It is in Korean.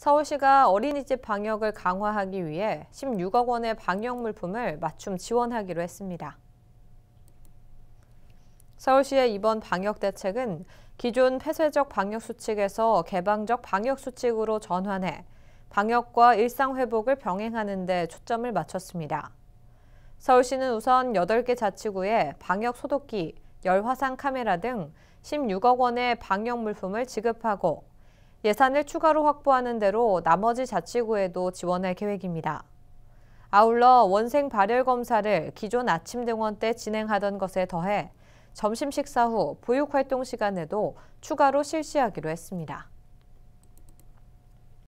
서울시가 어린이집 방역을 강화하기 위해 16억 원의 방역 물품을 맞춤 지원하기로 했습니다. 서울시의 이번 방역 대책은 기존 폐쇄적 방역 수칙에서 개방적 방역 수칙으로 전환해 방역과 일상 회복을 병행하는 데 초점을 맞췄습니다. 서울시는 우선 8개 자치구에 방역 소독기, 열화상 카메라 등 16억 원의 방역 물품을 지급하고 예산을 추가로 확보하는 대로 나머지 자치구에도 지원할 계획입니다. 아울러 원생 발열 검사를 기존 아침 등원 때 진행하던 것에 더해 점심 식사 후 보육 활동 시간에도 추가로 실시하기로 했습니다.